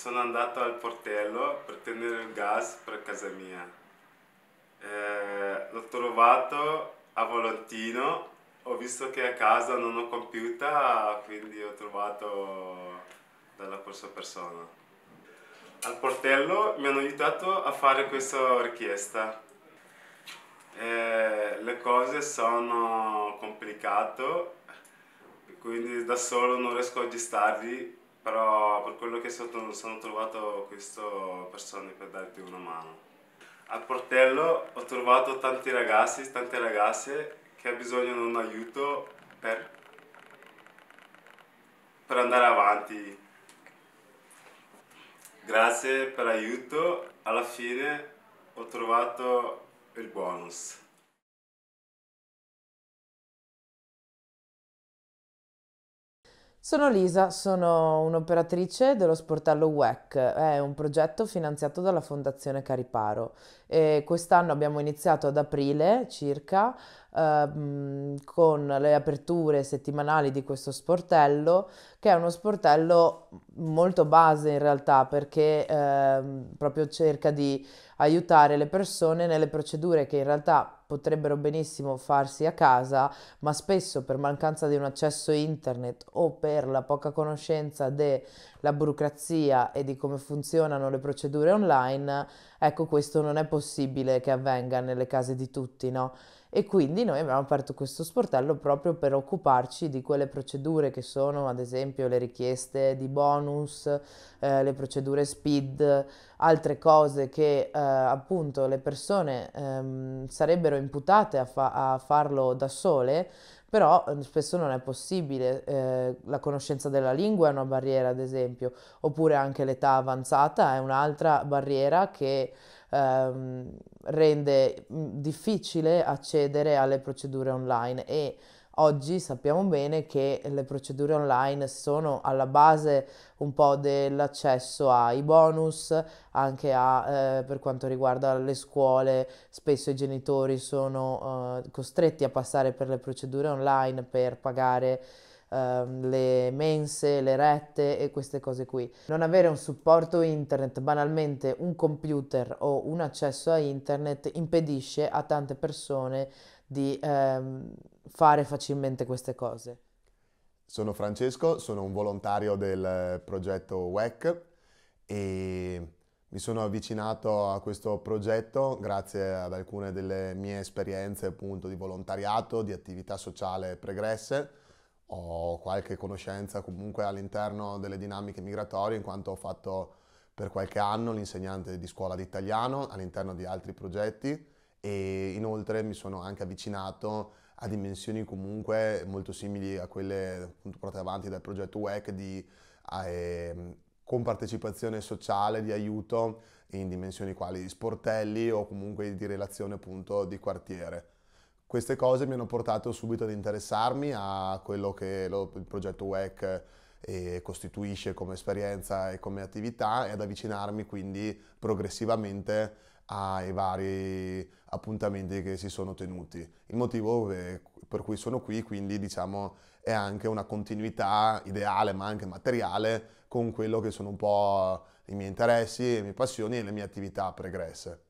sono andato al portello per tenere il gas per casa mia. Eh, l'ho trovato a Volantino, ho visto che a casa non ho computer, quindi ho trovato dalla questa persona. Al portello mi hanno aiutato a fare questa richiesta. Eh, le cose sono complicate, quindi da solo non riesco a gestarli però per quello che sono, sono trovato queste persone per darti una mano. Al portello ho trovato tanti ragazzi, tante ragazze che hanno bisogno di un aiuto per, per andare avanti. Grazie per l'aiuto, alla fine ho trovato il bonus. Sono Lisa, sono un'operatrice dello sportello WEC, è un progetto finanziato dalla Fondazione Cariparo e quest'anno abbiamo iniziato ad aprile circa ehm, con le aperture settimanali di questo sportello che è uno sportello molto base in realtà perché ehm, proprio cerca di aiutare le persone nelle procedure che in realtà potrebbero benissimo farsi a casa, ma spesso per mancanza di un accesso internet o per la poca conoscenza della burocrazia e di come funzionano le procedure online, ecco questo non è possibile che avvenga nelle case di tutti, no? e quindi noi abbiamo aperto questo sportello proprio per occuparci di quelle procedure che sono ad esempio le richieste di bonus, eh, le procedure SPID, altre cose che eh, appunto le persone ehm, sarebbero imputate a, fa- a farlo da sole però eh, spesso non è possibile, eh, la conoscenza della lingua è una barriera ad esempio, oppure anche l'età avanzata è un'altra barriera che ehm, rende mm, difficile accedere alle procedure online e Oggi sappiamo bene che le procedure online sono alla base un po' dell'accesso ai bonus, anche a, eh, per quanto riguarda le scuole, spesso i genitori sono eh, costretti a passare per le procedure online per pagare ehm, le mense, le rette e queste cose qui. Non avere un supporto internet, banalmente un computer o un accesso a internet impedisce a tante persone di ehm, fare facilmente queste cose. Sono Francesco, sono un volontario del progetto WEC e mi sono avvicinato a questo progetto grazie ad alcune delle mie esperienze appunto di volontariato, di attività sociale pregresse ho qualche conoscenza comunque all'interno delle dinamiche migratorie in quanto ho fatto per qualche anno l'insegnante di scuola di italiano all'interno di altri progetti e inoltre mi sono anche avvicinato a dimensioni comunque molto simili a quelle appunto portate avanti dal progetto WEC di eh, compartecipazione sociale, di aiuto in dimensioni quali sportelli o comunque di relazione appunto di quartiere queste cose mi hanno portato subito ad interessarmi a quello che lo, il progetto WEC eh, costituisce come esperienza e come attività e ad avvicinarmi quindi progressivamente ai vari appuntamenti che si sono tenuti. Il motivo per cui sono qui quindi diciamo è anche una continuità ideale ma anche materiale con quello che sono un po' i miei interessi, le mie passioni e le mie attività pregresse.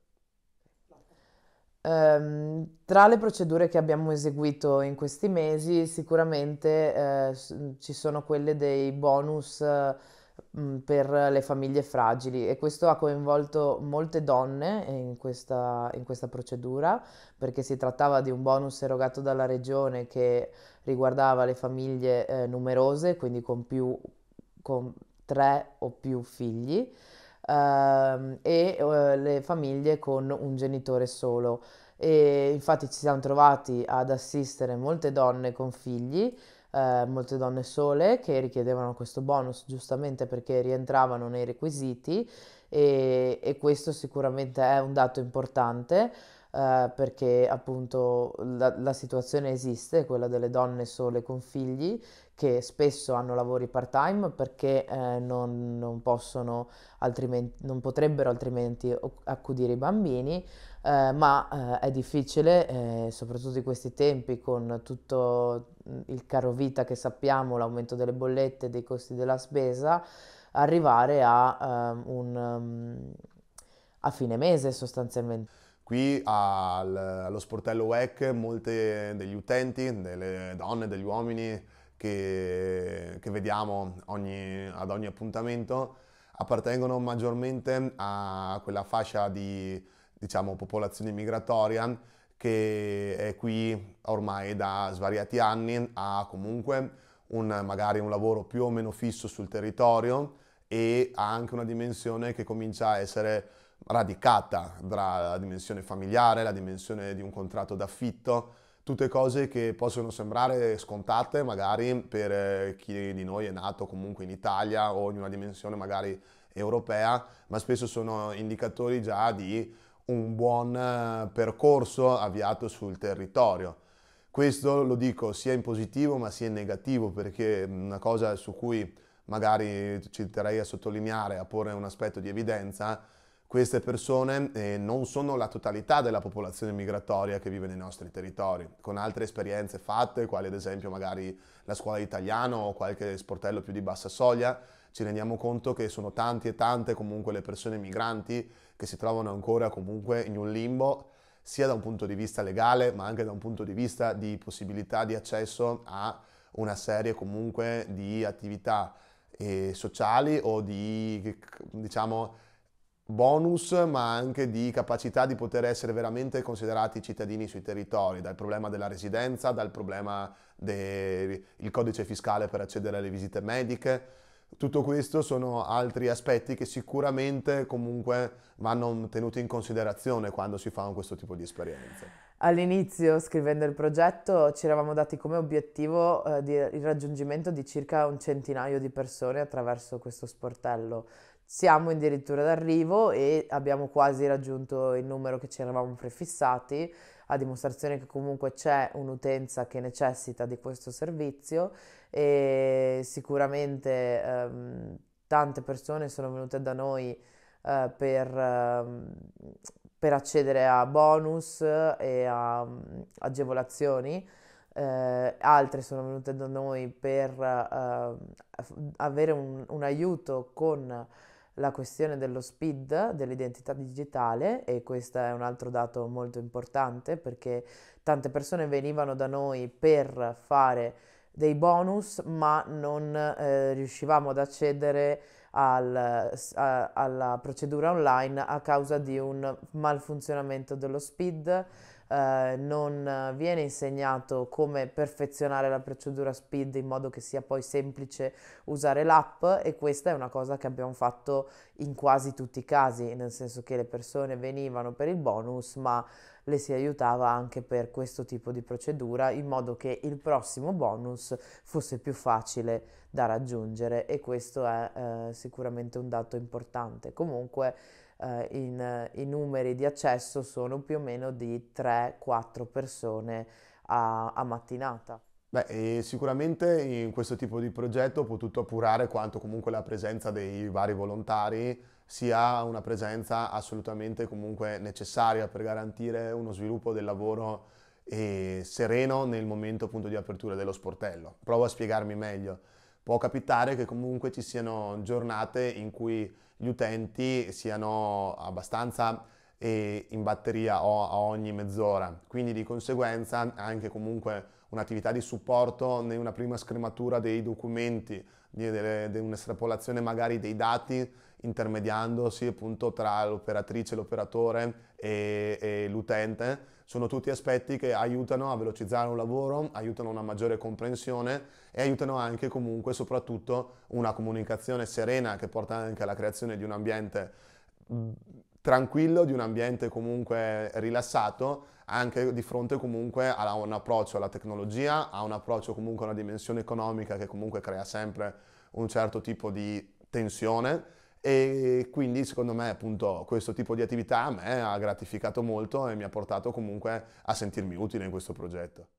Ehm, tra le procedure che abbiamo eseguito in questi mesi, sicuramente eh, ci sono quelle dei bonus eh, per le famiglie fragili e questo ha coinvolto molte donne in questa, in questa procedura perché si trattava di un bonus erogato dalla regione che riguardava le famiglie eh, numerose, quindi con più con tre o più figli. Ehm, e eh, le famiglie con un genitore solo. E infatti ci siamo trovati ad assistere molte donne con figli, eh, molte donne sole che richiedevano questo bonus giustamente perché rientravano nei requisiti e, e questo sicuramente è un dato importante eh, perché appunto la, la situazione esiste, quella delle donne sole con figli che spesso hanno lavori part time perché eh, non, non, possono altrimenti, non potrebbero altrimenti accudire i bambini, eh, ma eh, è difficile, eh, soprattutto in questi tempi, con tutto mm, il caro vita che sappiamo, l'aumento delle bollette, dei costi della spesa, arrivare a, um, un, um, a fine mese sostanzialmente. Qui al, allo sportello WEC molti degli utenti, delle donne, degli uomini che, che vediamo ogni, ad ogni appuntamento appartengono maggiormente a quella fascia di diciamo, popolazione migratoria che è qui ormai da svariati anni, ha comunque un, magari un lavoro più o meno fisso sul territorio e ha anche una dimensione che comincia a essere radicata tra la dimensione familiare, la dimensione di un contratto d'affitto, tutte cose che possono sembrare scontate magari per eh, chi di noi è nato comunque in Italia o in una dimensione magari europea, ma spesso sono indicatori già di un buon eh, percorso avviato sul territorio. Questo lo dico sia in positivo ma sia in negativo perché una cosa su cui magari ci terrei a sottolineare, a porre un aspetto di evidenza, queste persone eh, non sono la totalità della popolazione migratoria che vive nei nostri territori, con altre esperienze fatte, quali ad esempio magari la scuola di italiano o qualche sportello più di bassa soglia, ci rendiamo conto che sono tanti e tante comunque le persone migranti che si trovano ancora comunque in un limbo, sia da un punto di vista legale, ma anche da un punto di vista di possibilità di accesso a una serie comunque di attività eh, sociali o di, diciamo, bonus ma anche di capacità di poter essere veramente considerati cittadini sui territori, dal problema della residenza, dal problema del codice fiscale per accedere alle visite mediche. Tutto questo sono altri aspetti che sicuramente comunque vanno tenuti in considerazione quando si fanno questo tipo di esperienze. All'inizio, scrivendo il progetto, ci eravamo dati come obiettivo eh, il raggiungimento di circa un centinaio di persone attraverso questo sportello. Siamo addirittura d'arrivo e abbiamo quasi raggiunto il numero che ci eravamo prefissati, a dimostrazione che comunque c'è un'utenza che necessita di questo servizio e sicuramente ehm, tante persone sono venute da noi eh, per, ehm, per, accedere a bonus e a um, agevolazioni. Eh, altre sono venute da noi per eh, avere un, un aiuto con la questione dello SPID, dell'identità digitale, e questo è un altro dato molto importante perché tante persone venivano da noi per fare dei bonus, ma non eh, riuscivamo ad accedere al, a, alla procedura online a causa di un malfunzionamento dello SPID eh, non viene insegnato come perfezionare la procedura speed in modo che sia poi semplice usare l'app e questa è una cosa che abbiamo fatto in quasi tutti i casi, nel senso che le persone venivano per il bonus ma le si aiutava anche per questo tipo di procedura in modo che il prossimo bonus fosse più facile da raggiungere e questo è eh, sicuramente un dato importante. Comunque eh, in, eh, i numeri di accesso sono più o meno di 3-4 persone a, a mattinata. Beh, sicuramente in questo tipo di progetto ho potuto appurare quanto comunque la presenza dei vari volontari sia una presenza assolutamente comunque necessaria per garantire uno sviluppo del lavoro eh, sereno nel momento appunto di apertura dello sportello. Provo a spiegarmi meglio può capitare che comunque ci siano giornate in cui gli utenti siano abbastanza eh, in batteria a ogni mezz'ora, quindi di conseguenza anche comunque un'attività di supporto in una prima scrematura dei documenti, di, di, di un'estrapolazione magari dei dati, intermediandosi appunto tra l'operatrice, l'operatore e, e l'utente. Sono tutti aspetti che aiutano a velocizzare un lavoro, aiutano una maggiore comprensione e aiutano anche comunque soprattutto una comunicazione serena che porta anche alla creazione di un ambiente tranquillo, di un ambiente comunque rilassato, anche di fronte comunque a un approccio alla tecnologia, a un approccio comunque a una dimensione economica che comunque crea sempre un certo tipo di tensione e quindi secondo me appunto questo tipo di attività a me ha gratificato molto e mi ha portato comunque a sentirmi utile in questo progetto.